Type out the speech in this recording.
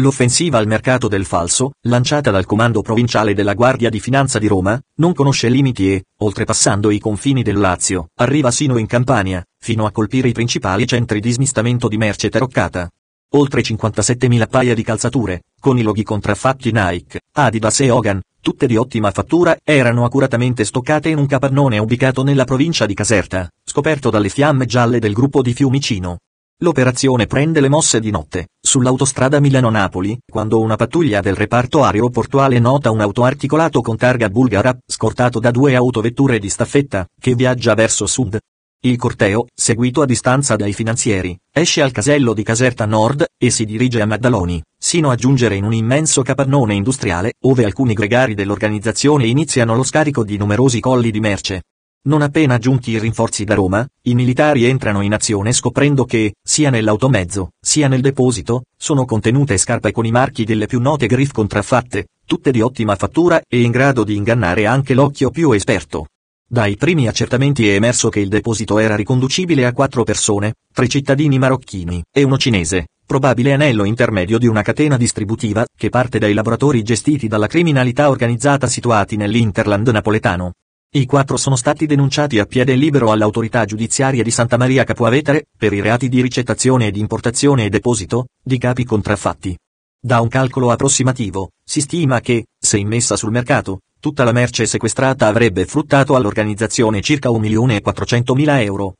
L'offensiva al mercato del falso, lanciata dal Comando Provinciale della Guardia di Finanza di Roma, non conosce limiti e, oltrepassando i confini del Lazio, arriva sino in Campania, fino a colpire i principali centri di smistamento di merce taroccata. Oltre 57.000 paia di calzature, con i loghi contraffatti Nike, Adidas e Hogan, tutte di ottima fattura, erano accuratamente stoccate in un capannone ubicato nella provincia di Caserta, scoperto dalle fiamme gialle del gruppo di Fiumicino. L'operazione prende le mosse di notte, sull'autostrada Milano-Napoli, quando una pattuglia del reparto aeroportuale nota un auto articolato con targa bulgara, scortato da due autovetture di staffetta, che viaggia verso sud. Il corteo, seguito a distanza dai finanzieri, esce al casello di Caserta Nord, e si dirige a Maddaloni, sino a giungere in un immenso capannone industriale, ove alcuni gregari dell'organizzazione iniziano lo scarico di numerosi colli di merce. Non appena giunti i rinforzi da Roma, i militari entrano in azione scoprendo che, sia nell'automezzo, sia nel deposito, sono contenute scarpe con i marchi delle più note griff contraffatte, tutte di ottima fattura e in grado di ingannare anche l'occhio più esperto. Dai primi accertamenti è emerso che il deposito era riconducibile a quattro persone, tre cittadini marocchini e uno cinese, probabile anello intermedio di una catena distributiva che parte dai laboratori gestiti dalla criminalità organizzata situati nell'Interland napoletano. I quattro sono stati denunciati a piede libero all'autorità giudiziaria di Santa Maria Capuavetere, per i reati di ricettazione ed importazione e deposito, di capi contraffatti. Da un calcolo approssimativo, si stima che, se immessa sul mercato, tutta la merce sequestrata avrebbe fruttato all'organizzazione circa 1.400.000 euro,